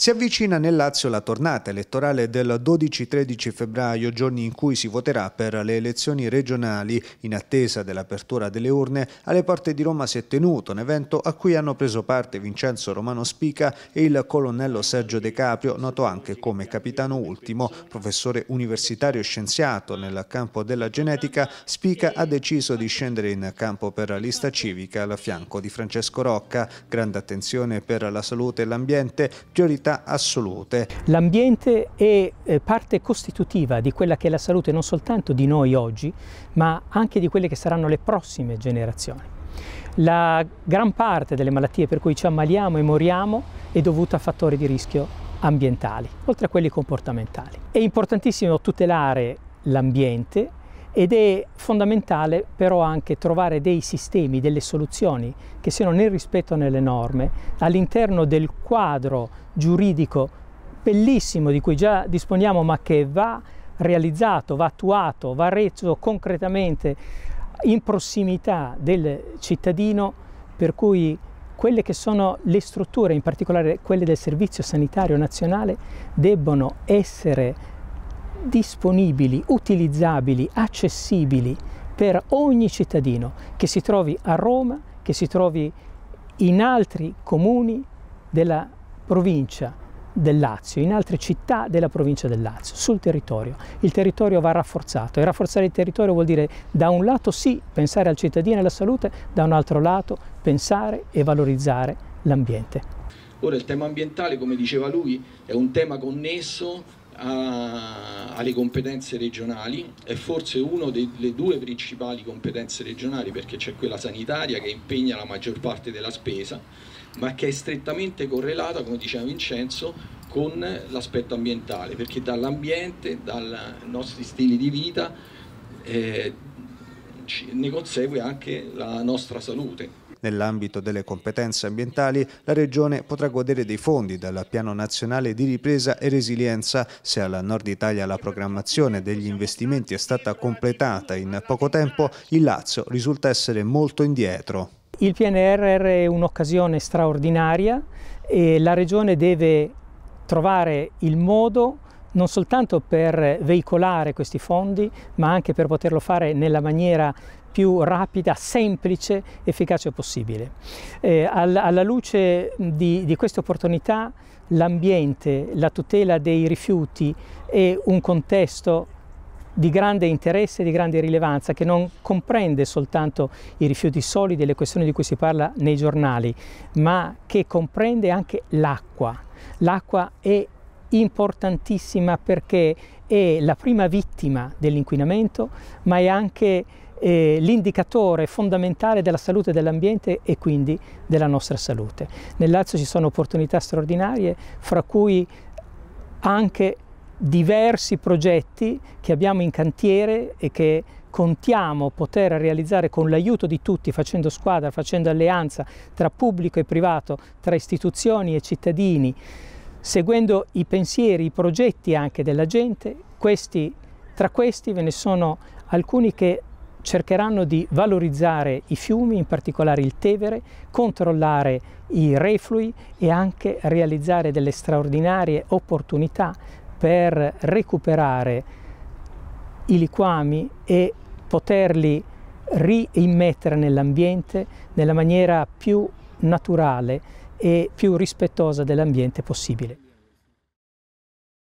Si avvicina nel Lazio la tornata elettorale del 12-13 febbraio, giorni in cui si voterà per le elezioni regionali. In attesa dell'apertura delle urne, alle porte di Roma si è tenuto un evento a cui hanno preso parte Vincenzo Romano Spica e il colonnello Sergio De Caprio, noto anche come capitano ultimo, professore universitario scienziato nel campo della genetica. Spica ha deciso di scendere in campo per la lista civica al fianco di Francesco Rocca. Grande attenzione per la salute e l'ambiente, priorità verità assolute. L'ambiente è eh, parte costitutiva di quella che è la salute non soltanto di noi oggi, ma anche di quelle che saranno le prossime generazioni. La gran parte delle malattie per cui ci ammaliamo e moriamo è dovuta a fattori di rischio ambientali, oltre a quelli comportamentali. È importantissimo tutelare l'ambiente ed è fondamentale però anche trovare dei sistemi, delle soluzioni che siano nel rispetto delle norme, all'interno del quadro giuridico bellissimo di cui già disponiamo ma che va realizzato, va attuato, va reso concretamente in prossimità del cittadino per cui quelle che sono le strutture, in particolare quelle del Servizio Sanitario Nazionale, debbono essere disponibili, utilizzabili, accessibili per ogni cittadino che si trovi a Roma, che si trovi in altri comuni della provincia del Lazio, in altre città della provincia del Lazio, sul territorio. Il territorio va rafforzato e rafforzare il territorio vuol dire da un lato sì pensare al cittadino e alla salute, da un altro lato pensare e valorizzare l'ambiente. Ora il tema ambientale, come diceva lui, è un tema connesso a, alle competenze regionali, è forse una delle due principali competenze regionali perché c'è quella sanitaria che impegna la maggior parte della spesa, ma che è strettamente correlata, come diceva Vincenzo, con l'aspetto ambientale, perché dall'ambiente, dai nostri stili di vita, eh, ne consegue anche la nostra salute Nell'ambito delle competenze ambientali, la Regione potrà godere dei fondi dal Piano Nazionale di Ripresa e Resilienza. Se alla Nord Italia la programmazione degli investimenti è stata completata in poco tempo, il Lazio risulta essere molto indietro. Il PNRR è un'occasione straordinaria e la Regione deve trovare il modo non soltanto per veicolare questi fondi, ma anche per poterlo fare nella maniera più rapida, semplice, efficace possibile. Eh, alla, alla, luce di, di queste opportunità l'ambiente, la tutela dei rifiuti è un contesto di grande interesse e di grande rilevanza che non comprende soltanto i rifiuti solidi e le questioni di cui si parla nei giornali, ma che comprende anche l'acqua. L'acqua è importantissima perché è la prima vittima dell'inquinamento, ma è anche eh, l'indicatore fondamentale della salute dell'ambiente e quindi della nostra salute. Nel Lazio ci sono opportunità straordinarie, fra cui anche diversi progetti che abbiamo in cantiere e che contiamo poter realizzare con l'aiuto di tutti, facendo squadra, facendo alleanza tra pubblico e privato, tra istituzioni e cittadini, seguendo i pensieri, i progetti anche della gente, questi, tra questi ve ne sono alcuni che cercheranno di valorizzare i fiumi, in particolare il Tevere, controllare i reflui e anche realizzare delle straordinarie opportunità per recuperare i liquami e poterli rimettere nell'ambiente nella maniera più naturale e più rispettosa dell'ambiente possibile.